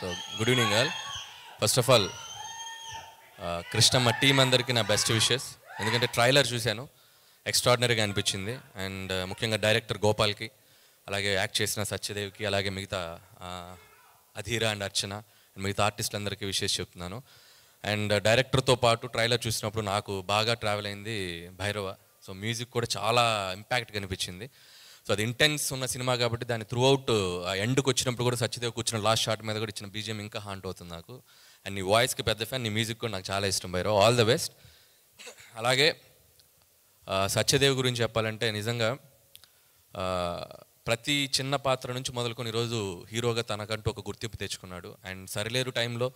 so good evening all first of all Krishnamma team అందరికీ నా best wishes ఎందుకంటే trailer చూశాను ఎక్స్ట్రాడినరీగా అనిపించింది అండ్ uh, ముఖ్యంగా డైరెక్టర్ గోపాల్కి అలాగే యాక్ట్ చేసిన సత్యదేవ్కి అలాగే మిగతా uh, Adhira and Archana and మిగతా ఆర్టిస్టులందరికీ విషెస్ చెప్తున్నాను అండ్ డైరెక్టర్తో uh, పాటు ట్రైలర్ చూసినప్పుడు నాకు బాగా ట్రావెల్ అయింది భైరవ సో మ్యూజిక్ కూడా చాలా ఇంపాక్ట్ కనిపించింది సో అది ఇంటెన్స్ ఉన్న సినిమా కాబట్టి దాని త్రూ అవుట్ ఎండ్కి వచ్చినప్పుడు కూడా సత్యదేవ్ కూర్చున్న లాస్ట్ షాట్ మీద కూడా ఇచ్చిన బీజియం ఇంకా హాంట్ అవుతుంది నాకు అండ్ నీ వాయిస్కి పెద్ద ఫ్యాన్ నీ మ్యూజిక్ కూడా నాకు చాలా ఇష్టం బైరో ఆల్ ద బెస్ట్ అలాగే సత్యదేవ్ గురించి చెప్పాలంటే నిజంగా ప్రతి చిన్న పాత్ర నుంచి మొదలుకొని ఈరోజు హీరోగా తనకంటూ ఒక గుర్తింపు తెచ్చుకున్నాడు అండ్ సరిలేరు టైంలో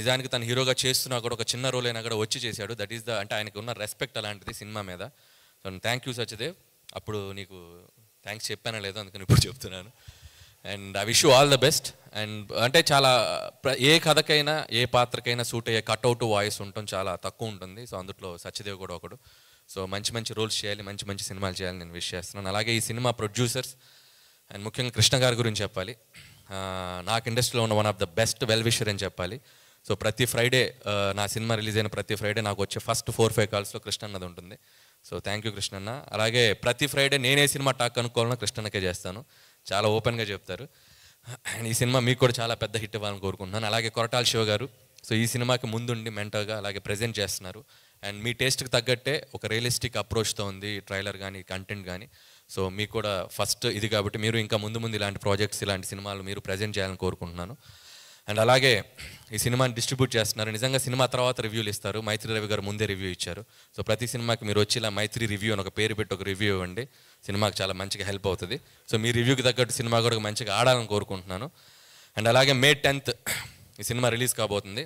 నిజానికి తను హీరోగా చేస్తున్నా కూడా ఒక చిన్న రోల్ అయినా కూడా వచ్చి చేశాడు దట్ ఈస్ ద అంటే ఆయనకు ఉన్న రెస్పెక్ట్ అలాంటిది సినిమా మీద థ్యాంక్ యూ సత్యదేవ్ అప్పుడు నీకు థ్యాంక్స్ చెప్పానా లేదో అందుకని ఇప్పుడు చెప్తున్నాను and I wish you all the best and అంటే చాలా ఏ కథకైనా ఏ పాత్రకైనా సూట్ అయ్యే కట్అవుట్ వాయిస్ ఉండటం చాలా తక్కువ ఉంటుంది సో అందులో సత్యదేవ్ కూడా ఒకడు సో మంచి మంచి రోల్స్ చేయాలి మంచి మంచి సినిమాలు చేయాలి నేను విష్ చేస్తున్నాను అలాగే ఈ సినిమా ప్రొడ్యూసర్స్ అండ్ ముఖ్యంగా కృష్ణ గారి గురించి చెప్పాలి నాకు ఇండస్ట్రీలో ఉన్న one of the best well wisher అని చెప్పాలి సో ప్రతి ఫ్రైడే నా సినిమా రిలీజ్ అయిన ప్రతి ఫ్రైడే నాకు వచ్చే ఫస్ట్ ఫోర్ ఫైవ్ కాల్స్లో కృష్ణ అన్నది ఉంటుంది సో థ్యాంక్ యూ కృష్ణన్న అలాగే ప్రతి ఫ్రైడే నేనే సినిమా టాక్ అనుకోవాలన్నా కృష్ణన్నకే చేస్తాను చాలా ఓపెన్గా చెప్తారు అండ్ ఈ సినిమా మీకు కూడా చాలా పెద్ద హిట్ ఇవ్వాలని కోరుకుంటున్నాను అలాగే కొరటాల శివ గారు సో ఈ సినిమాకి ముందుండి మెంటల్గా అలాగే ప్రజెంట్ చేస్తున్నారు అండ్ మీ టేస్ట్కి తగ్గట్టే ఒక రియలిస్టిక్ అప్రోచ్తో ఉంది ట్రైలర్ కానీ కంటెంట్ కానీ సో మీకు కూడా ఫస్ట్ ఇది కాబట్టి మీరు ఇంకా ముందు ముందు ఇలాంటి ప్రాజెక్ట్స్ ఇలాంటి సినిమాలు మీరు ప్రజెంట్ చేయాలని కోరుకుంటున్నాను అండ్ అలాగే ఈ సినిమాని డిస్ట్రిబ్యూట్ చేస్తున్నారు నిజంగా సినిమా తర్వాత రివ్యూలు ఇస్తారు మైత్రి రవి గారు ముందే రివ్యూ ఇచ్చారు సో ప్రతి సినిమాకి మీరు వచ్చి ఇలా మైత్రి రివ్యూ అని ఒక పేరు పెట్టి ఒక రివ్యూ ఇవ్వండి సినిమాకి చాలా మంచిగా హెల్ప్ అవుతుంది సో మీ రివ్యూకి తగ్గట్టు సినిమా కూడా మంచిగా ఆడాలని కోరుకుంటున్నాను అండ్ అలాగే మే టెన్త్ ఈ సినిమా రిలీజ్ కాబోతుంది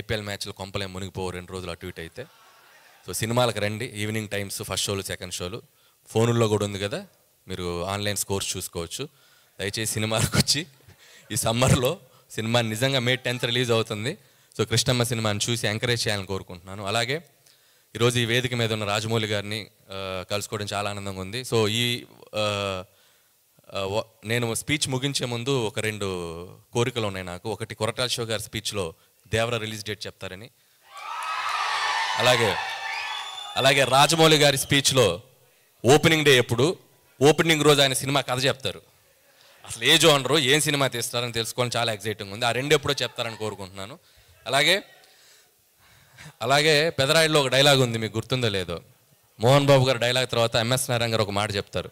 ఐపీఎల్ మ్యాచ్లు కొంపలే మునిగిపోవు రెండు రోజులు అటు ఇటు అయితే సో సినిమాలకు రండి ఈవినింగ్ టైమ్స్ ఫస్ట్ షోలు సెకండ్ షోలు ఫోనుల్లో కూడా ఉంది కదా మీరు ఆన్లైన్ స్కోర్స్ చూసుకోవచ్చు దయచేసి సినిమాలకు వచ్చి ఈ సమ్మర్లో సినిమా నిజంగా మే టెన్త్ రిలీజ్ అవుతుంది సో కృష్ణమ్మ సినిమాని చూసి ఎంకరేజ్ చేయాలని కోరుకుంటున్నాను అలాగే ఈరోజు ఈ వేదిక మీద ఉన్న రాజమౌళి గారిని కలుసుకోవడం చాలా ఆనందంగా ఉంది సో ఈ నేను స్పీచ్ ముగించే ముందు ఒక రెండు కోరికలు ఉన్నాయి నాకు ఒకటి కొరటాల షో గారి స్పీచ్లో దేవర రిలీజ్ డేట్ చెప్తారని అలాగే అలాగే రాజమౌళి గారి స్పీచ్లో ఓపెనింగ్ డే ఎప్పుడు ఓపెనింగ్ రోజు ఆయన సినిమా కథ చెప్తారు అసలు ఏ జోనరు ఏం సినిమా తీస్తారని తెలుసుకొని చాలా ఎగ్జైటింగ్ ఉంది ఆ రెండు ఎప్పుడో చెప్తారని కోరుకుంటున్నాను అలాగే అలాగే పెదరాయిలో ఒక డైలాగ్ ఉంది మీకు గుర్తుందో లేదో మోహన్ బాబు గారు డైలాగ్ తర్వాత ఎంఎస్ నారాయణ గారు ఒక మాట చెప్తారు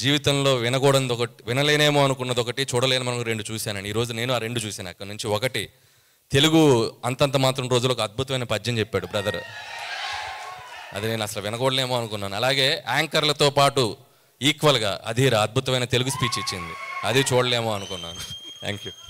జీవితంలో వినకూడదు ఒకటి వినలేనేమో అనుకున్నది ఒకటి చూడలేనేమో అనుకున్న రెండు చూశానని ఈరోజు నేను ఆ రెండు చూశాను అక్కడి నుంచి ఒకటి తెలుగు అంతంత మాత్రం రోజులు ఒక అద్భుతమైన పద్యం చెప్పాడు బ్రదర్ అది నేను అసలు వినకూడలేమో అనుకున్నాను అలాగే యాంకర్లతో పాటు ఈక్వల్గా అధీర అద్భుతమైన తెలుగు స్పీచ్ ఇచ్చింది అది చూడలేమో అనుకున్నాను థ్యాంక్ యూ